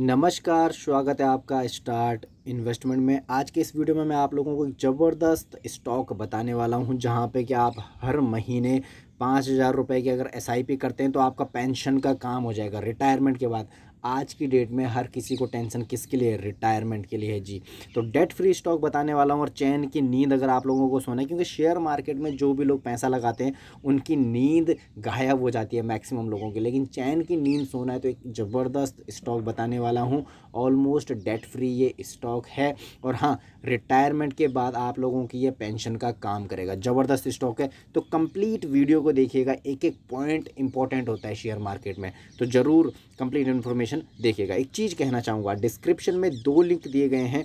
नमस्कार स्वागत है आपका स्टार्ट इन्वेस्टमेंट में आज के इस वीडियो में मैं आप लोगों को ज़बरदस्त स्टॉक बताने वाला हूं जहां पे कि आप हर महीने पाँच हज़ार रुपये की अगर एस करते हैं तो आपका पेंशन का काम हो जाएगा रिटायरमेंट के बाद आज की डेट में हर किसी को टेंशन किसके लिए रिटायरमेंट के लिए है जी तो डेट फ्री स्टॉक बताने वाला हूँ और चैन की नींद अगर आप लोगों को सोना है क्योंकि शेयर मार्केट में जो भी लोग पैसा लगाते हैं उनकी नींद गायब हो जाती है मैक्सिमम लोगों की लेकिन चैन की नींद सोना है तो एक ज़बरदस्त स्टॉक बताने वाला हूँ ऑलमोस्ट डेट फ्री ये स्टॉक है और हाँ रिटायरमेंट के बाद आप लोगों की ये पेंशन का काम करेगा ज़बरदस्त स्टॉक है तो कंप्लीट वीडियो को देखिएगा एक एक पॉइंट इंपॉर्टेंट होता है शेयर मार्केट में तो ज़रूर कंप्लीट इन्फॉर्मेशन देखिएगा एक चीज़ कहना चाहूँगा डिस्क्रिप्शन में दो लिंक दिए गए हैं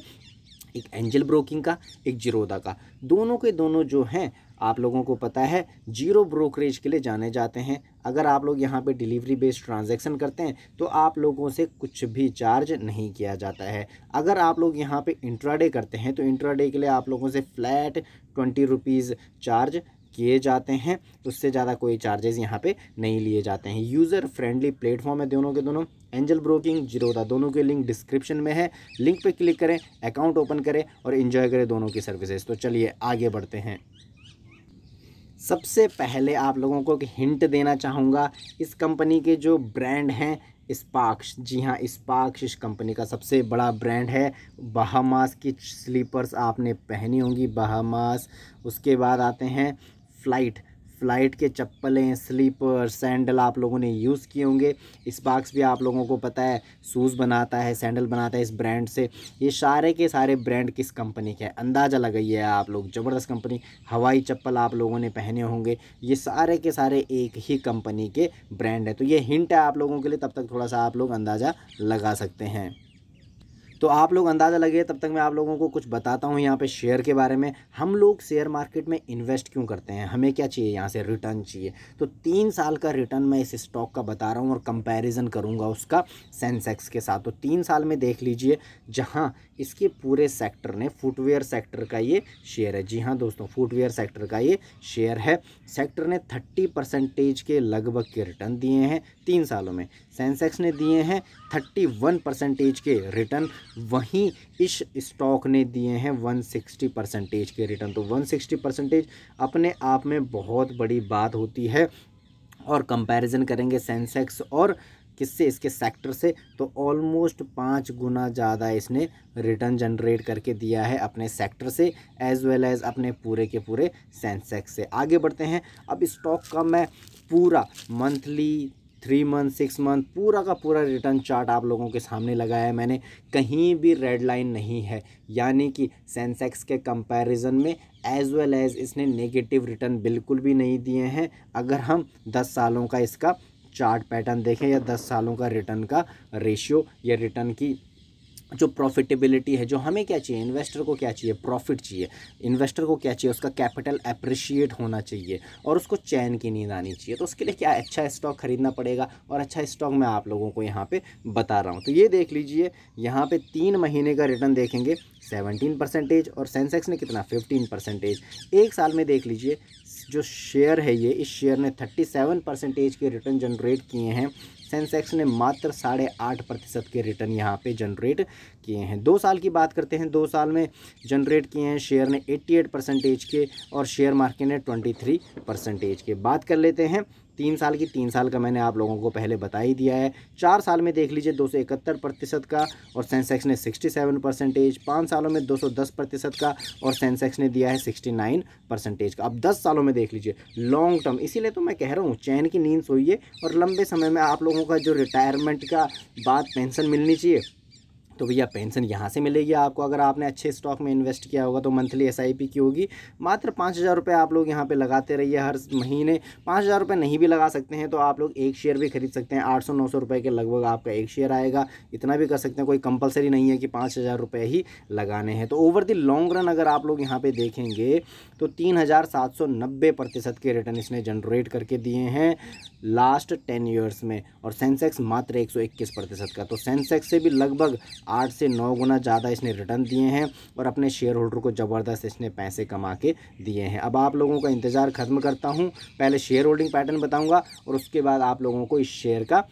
एक एंजल ब्रोकिंग का एक जीरोदा का दोनों के दोनों जो हैं आप लोगों को पता है जीरो ब्रोकरेज के लिए जाने जाते हैं अगर आप लोग यहाँ पे डिलीवरी बेस्ड ट्रांजैक्शन करते हैं तो आप लोगों से कुछ भी चार्ज नहीं किया जाता है अगर आप लोग यहाँ पे इंट्राडे करते हैं तो इंट्राडे के लिए आप लोगों से फ्लैट ट्वेंटी रुपीज़ चार्ज किए जाते हैं उससे ज़्यादा कोई चार्जेस यहाँ पे नहीं लिए जाते हैं यूज़र फ्रेंडली प्लेटफॉर्म है दोनों के दोनों एंजल ब्रोकिंग जीरोदा दोनों के लिंक डिस्क्रिप्शन में है लिंक पर क्लिक करें अकाउंट ओपन करें और इन्जॉय करें दोनों की सर्विसेज तो चलिए आगे बढ़ते हैं सबसे पहले आप लोगों को एक हिंट देना चाहूँगा इस कंपनी के जो ब्रांड हैं इस्पाक्स जी हाँ इस्पाक्स इस कंपनी का सबसे बड़ा ब्रांड है बहामास की स्लीपर्स आपने पहनी होंगी बहामास उसके बाद आते हैं फ्लाइट फ़्लाइट के चप्पलें स्लीपर सैंडल आप लोगों ने यूज़ किए होंगे बाक्स भी आप लोगों को पता है शूज़ बनाता है सैंडल बनाता है इस ब्रांड से ये सारे के सारे ब्रांड किस कंपनी के अंदाज़ा लगाइए आप लोग ज़बरदस्त कंपनी हवाई चप्पल आप लोगों ने पहने होंगे ये सारे के सारे एक ही कंपनी के ब्रांड है तो ये हिंट है आप लोगों के लिए तब तक थोड़ा सा आप लोग अंदाज़ा लगा सकते हैं तो आप लोग अंदाज़ा लगे तब तक मैं आप लोगों को कुछ बताता हूँ यहाँ पे शेयर के बारे में हम लोग शेयर मार्केट में इन्वेस्ट क्यों करते हैं हमें क्या चाहिए यहाँ से रिटर्न चाहिए तो तीन साल का रिटर्न मैं इस स्टॉक का बता रहा हूँ और कंपेरिजन करूँगा उसका सेंसेक्स के साथ तो तीन साल में देख लीजिए जहाँ इसके पूरे सेक्टर ने फुटवेयर सेक्टर का ये शेयर है जी हाँ दोस्तों फुटवेयर सेक्टर का ये शेयर है सेक्टर ने थर्टी परसेंटेज के लगभग के रिटर्न दिए हैं तीन सालों में सेंसेक्स ने दिए हैं 31 परसेंटेज के रिटर्न वहीं इस स्टॉक ने दिए हैं 160 परसेंटेज के रिटर्न तो 160 परसेंटेज अपने आप में बहुत बड़ी बात होती है और कंपैरिजन करेंगे सेंसेक्स और किससे इसके सेक्टर से तो ऑलमोस्ट पाँच गुना ज़्यादा इसने रिटर्न जनरेट करके दिया है अपने सेक्टर से एज वेल एज़ अपने पूरे के पूरे सेंसेक्स से आगे बढ़ते हैं अब स्टॉक का मैं पूरा monthly three month six month पूरा का पूरा रिटर्न चार्ट आप लोगों के सामने लगाया है मैंने कहीं भी रेड लाइन नहीं है यानी कि सेंसेक्स के कंपैरिजन में एज वेल एज़ इसने नेगेटिव रिटर्न बिल्कुल भी नहीं दिए हैं अगर हम दस सालों का इसका चार्ट पैटर्न देखें या दस सालों का रिटर्न का रेशियो या रिटर्न की जो प्रॉफिटेबिलिटी है जो हमें क्या चाहिए इन्वेस्टर को क्या चाहिए प्रॉफिट चाहिए इन्वेस्टर को क्या चाहिए उसका कैपिटल अप्रिशिएट होना चाहिए और उसको चैन की नींद आनी चाहिए तो उसके लिए क्या अच्छा स्टॉक ख़रीदना पड़ेगा और अच्छा स्टॉक मैं आप लोगों को यहाँ पे बता रहा हूँ तो ये देख लीजिए यहाँ पर तीन महीने का रिटर्न देखेंगे सेवनटीन परसेंटेज और सेंसेक्स ने कितना फिफ्टीन परसेंटेज एक साल में देख लीजिए जो शेयर है ये इस शेयर ने 37 परसेंटेज के रिटर्न जनरेट किए हैं सेंसेक्स ने मात्र साढ़े आठ प्रतिशत के रिटर्न यहाँ पे जनरेट किए हैं दो साल की बात करते हैं दो साल में जनरेट किए हैं शेयर ने 88 परसेंटेज के और शेयर मार्केट ने 23 परसेंटेज के बात कर लेते हैं तीन साल की तीन साल का मैंने आप लोगों को पहले बता ही दिया है चार साल में देख लीजिए दो प्रतिशत का और सेंसेक्स ने 67 परसेंटेज पाँच सालों में 210 प्रतिशत का और सेंसेक्स ने दिया है 69 परसेंटेज का अब 10 सालों में देख लीजिए लॉन्ग टर्म इसीलिए तो मैं कह रहा हूँ चैन की नींद सोइए और लंबे समय में आप लोगों का जो रिटायरमेंट का बाद पेंशन मिलनी चाहिए तो भैया पेंशन यहाँ से मिलेगी आपको अगर आपने अच्छे स्टॉक में इन्वेस्ट किया होगा तो मंथली एस की होगी मात्र पाँच हज़ार रुपये आप लोग यहाँ पर लगाते रहिए हर महीने पाँच हज़ार रुपये नहीं भी लगा सकते हैं तो आप लोग एक शेयर भी खरीद सकते हैं आठ सौ नौ सौ रुपये के लगभग आपका एक शेयर आएगा इतना भी कर सकते हैं कोई कंपलसरी नहीं है कि पाँच हज़ार रुपये ही लगाने हैं तो ओवर द लॉन्ग रन अगर आप लोग यहाँ पर देखेंगे तो तीन हज़ार सात सौ नब्बे प्रतिशत के रिटर्न इसने जनरेट करके दिए हैं लास्ट टेन ईयर्स में और सेंसेक्स मात्र एक सौ इक्कीस प्रतिशत का तो सेंसेक्स से भी लगभग आठ से नौ गुना ज़्यादा इसने रिटर्न दिए हैं और अपने शेयर होल्डर को ज़बरदस्त इसने पैसे कमा के दिए हैं अब आप लोगों का इंतज़ार ख़त्म करता हूँ पहले शेयर होल्डिंग पैटर्न बताऊँगा और उसके बाद आप लोगों को इस शेयर का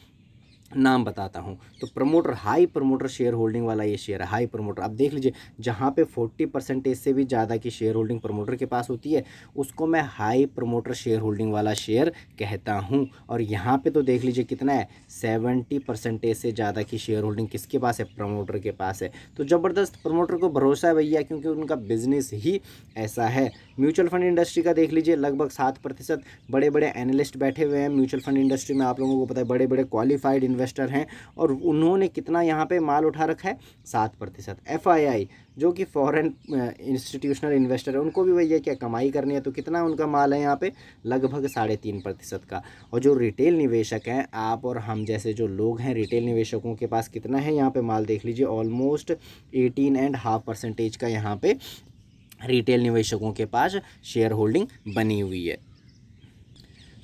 नाम बताता हूँ तो promoter high promoter share holding वाला ये शेयर है हाई प्रमोटर आप देख लीजिए जहाँ पे फोर्टी परसेंटेज से भी ज़्यादा की शेयर होल्डिंग प्रमोटर के पास होती है उसको मैं हाई प्रमोटर शेयर होल्डिंग वाला शेयर कहता हूँ और यहाँ पे तो देख लीजिए कितना है सेवेंटी परसेंटेज से ज़्यादा की शेयर होल्डिंग किसके पास है प्रमोटर के पास है तो ज़बरदस्त प्रमोटर को भरोसा है भैया क्योंकि उनका बिजनेस ही ऐसा है म्यूचुअल फंड इंडस्ट्री का देख लीजिए लगभग सात प्रतिशत बड़े बड़े एनालिस्ट बैठे हुए हैं म्यूचुअल फंड इंडस्ट्री में आप लोगों को पता है बड़े बड़े क्वालिफाइड इन्वेस्टर हैं और उन्होंने कितना यहाँ पे माल उठा रखा है सात प्रतिशत एफ जो कि फॉरेन इंस्टीट्यूशनल इन्वेस्टर है उनको भी भैया क्या कमाई करनी है तो कितना उनका माल है यहाँ पे लगभग साढ़े तीन प्रतिशत का और जो रिटेल निवेशक हैं आप और हम जैसे जो लोग हैं रिटेल निवेशकों के पास कितना है यहाँ पे माल देख लीजिए almost eighteen and half percentage का यहाँ पे रिटेल निवेशकों के पास शेयर होल्डिंग बनी हुई है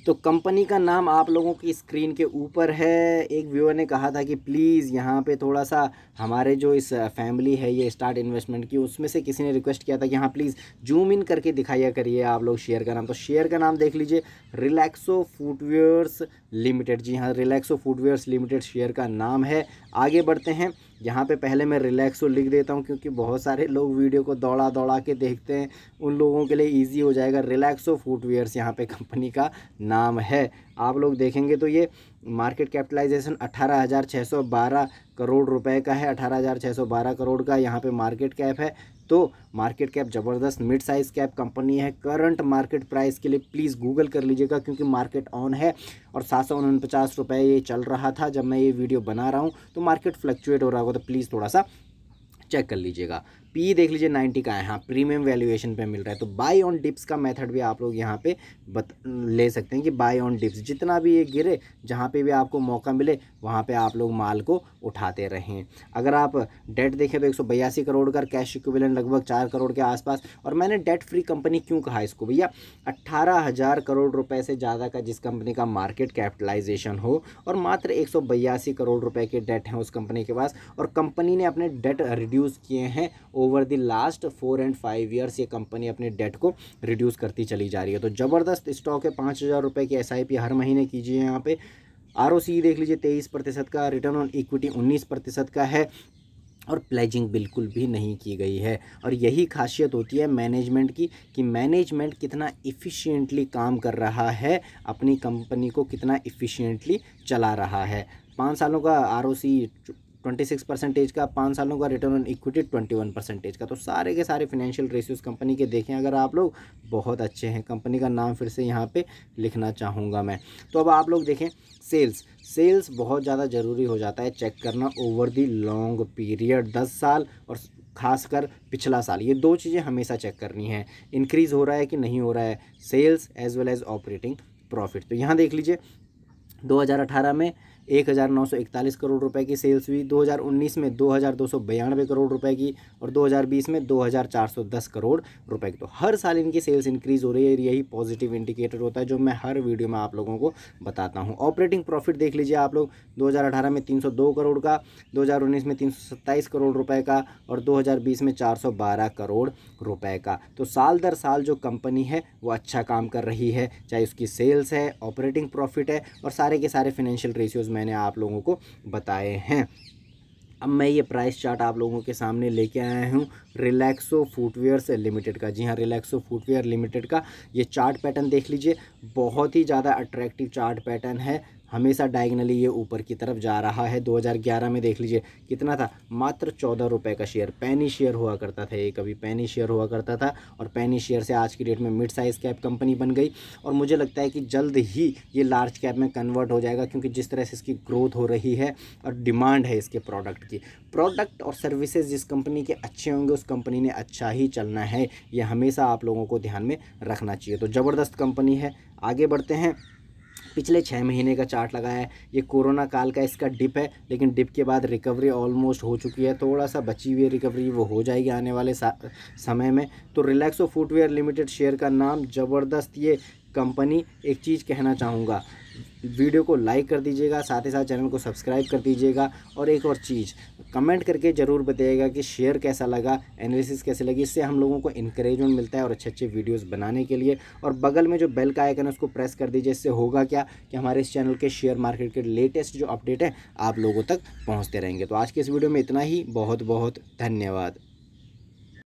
तो कंपनी का नाम आप लोगों की स्क्रीन के ऊपर है एक व्यूअर ने कहा था कि प्लीज़ यहाँ पे थोड़ा सा हमारे जो इस फैमिली है ये स्टार्ट इन्वेस्टमेंट की उसमें से किसी ने रिक्वेस्ट किया था कि हाँ प्लीज़ जूम इन करके दिखाइया करिए आप लोग शेयर का नाम तो शेयर का नाम देख लीजिए रिलैक्सो फूडवेयर्स लिमिटेड जी हाँ रिलैक्सो फूडवेयर्स लिमिटेड शेयर का नाम है आगे बढ़ते हैं यहाँ पे पहले मैं रिलैक्सो लिख देता हूँ क्योंकि बहुत सारे लोग वीडियो को दौड़ा दौड़ा के देखते हैं उन लोगों के लिए ईजी हो जाएगा रिलैक्सो फुटवेयर्स यहाँ पे कंपनी का नाम है आप लोग देखेंगे तो ये मार्केट कैपिटलाइजेशन 18,612 करोड़ रुपए का है 18,612 करोड़ का यहाँ पे मार्केट कैप है तो मार्केट कैप ज़बरदस्त मिड साइज़ कैप कंपनी है करंट मार्केट प्राइस के लिए प्लीज़ गूगल कर लीजिएगा क्योंकि मार्केट ऑन है और सात सौ उनपचास रुपये ये चल रहा था जब मैं ये वीडियो बना रहा हूँ तो मार्केट फ्लक्चुएट हो रहा होगा तो प्लीज़ थोड़ा सा चेक कर लीजिएगा पी देख लीजिए नाइन्टी का है हाँ प्रीमियम वैल्यूएशन पे मिल रहा है तो बाई ऑन डिप्स का मेथड भी आप लोग यहाँ पे बत ले सकते हैं कि बाई ऑन डिप्स जितना भी ये गिरे जहाँ पे भी आपको मौका मिले वहाँ पे आप लोग माल को उठाते रहें अगर आप डेट देखें तो एक करोड़ का कैश इक्विवेलेंट लगभग चार करोड़ के आसपास और मैंने डेट फ्री कंपनी क्यों कहा इसको भैया अट्ठारह करोड़ रुपये से ज़्यादा का जिस कंपनी का मार्केट कैपिटलाइजेशन हो और मात्र एक करोड़ रुपये के डेट हैं उस कंपनी के पास और कंपनी ने अपने डेट रिड्यूस किए हैं over the last four and five years ये कंपनी अपने डेट को रिड्यूस करती चली जा रही है तो ज़बरदस्त स्टॉक है पाँच हज़ार रुपये की एस हर महीने कीजिए यहाँ पे आर देख लीजिए तेईस प्रतिशत का रिटर्न ऑन इक्विटी उन्नीस प्रतिशत का है और प्लेजिंग बिल्कुल भी नहीं की गई है और यही खासियत होती है मैनेजमेंट की कि मैनेजमेंट कितना इफ़िशिएंटली काम कर रहा है अपनी कंपनी को कितना इफिशेंटली चला रहा है पाँच सालों का आर ट्वेंटी सिक्स परसेंटेज का पाँच सालों का return on equity twenty one percentage का तो सारे के सारे फिनेंशियल रेशियोज कंपनी के देखें अगर आप लोग बहुत अच्छे हैं कंपनी का नाम फिर से यहाँ पे लिखना चाहूँगा मैं तो अब आप लोग देखें सेल्स सेल्स बहुत ज़्यादा ज़रूरी हो जाता है चेक करना ओवर दी लॉन्ग पीरियड दस साल और खासकर पिछला साल ये दो चीज़ें हमेशा चेक करनी है इंक्रीज़ हो रहा है कि नहीं हो रहा है sales as well as operating profit तो यहाँ देख लीजिए 2018 में एक हज़ार नौ सौ इकतालीस करोड़ रुपए की सेल्स हुई 2019 में दो हज़ार दो सौ बयानवे करोड़ रुपए की और 2020 में दो हज़ार चार सौ दस करोड़ रुपए की तो हर साल इनकी सेल्स इंक्रीज़ हो रही है और यही पॉजिटिव इंडिकेटर होता है जो मैं हर वीडियो में आप लोगों को बताता हूँ ऑपरेटिंग प्रॉफिट देख लीजिए आप लोग दो में तीन करोड़ का दो में तीन करोड़ रुपये का और दो में चार करोड़ रुपये का तो साल दर साल जो कंपनी है वो अच्छा काम कर रही है चाहे उसकी सेल्स है ऑपरेटिंग प्रॉफिट है और सारे के सारे फाइनेंशियल रेशियोज़ मैंने आप लोगों को बताए हैं अब मैं ये प्राइस चार्ट आप लोगों के सामने लेके आया हूँ रिलैक्सो फुटवेयर से लिमिटेड का जी हाँ रिलैक्सो फुटवेयर लिमिटेड का ये चार्ट पैटर्न देख लीजिए बहुत ही ज़्यादा अट्रैक्टिव चार्ट पैटर्न है हमेशा डायगनली ये ऊपर की तरफ जा रहा है 2011 में देख लीजिए कितना था मात्र चौदह रुपये का शेयर पैनी शेयर हुआ करता था ये कभी पैनी शेयर हुआ करता था और पैनी शेयर से आज की डेट में मिड साइज़ कैप कंपनी बन गई और मुझे लगता है कि जल्द ही ये लार्ज कैप में कन्वर्ट हो जाएगा क्योंकि जिस तरह से इसकी ग्रोथ हो रही है और डिमांड है इसके प्रोडक्ट की प्रोडक्ट और सर्विसेज जिस कंपनी के अच्छे होंगे उस कंपनी ने अच्छा ही चलना है ये हमेशा आप लोगों को ध्यान में रखना चाहिए तो ज़बरदस्त कंपनी है आगे बढ़ते हैं पिछले छः महीने का चार्ट लगाया है ये कोरोना काल का इसका डिप है लेकिन डिप के बाद रिकवरी ऑलमोस्ट हो चुकी है थोड़ा सा बची हुई रिकवरी वो हो जाएगी आने वाले समय में तो रिलैक्सो फुटवेयर लिमिटेड शेयर का नाम ज़बरदस्त ये कंपनी एक चीज़ कहना चाहूँगा वीडियो को लाइक कर दीजिएगा साथ ही साथ चैनल को सब्सक्राइब कर दीजिएगा और एक और चीज़ कमेंट करके ज़रूर बताइएगा कि शेयर कैसा लगा एनालिसिस कैसे लगी इससे हम लोगों को इंकरेजमेंट मिलता है और अच्छे अच्छे वीडियोज़ बनाने के लिए और बगल में जो बेल का आइकन है उसको प्रेस कर दीजिए इससे होगा क्या कि हमारे इस चैनल के शेयर मार्केट के लेटेस्ट जो अपडेट है आप लोगों तक पहुँचते रहेंगे तो आज के इस वीडियो में इतना ही बहुत बहुत धन्यवाद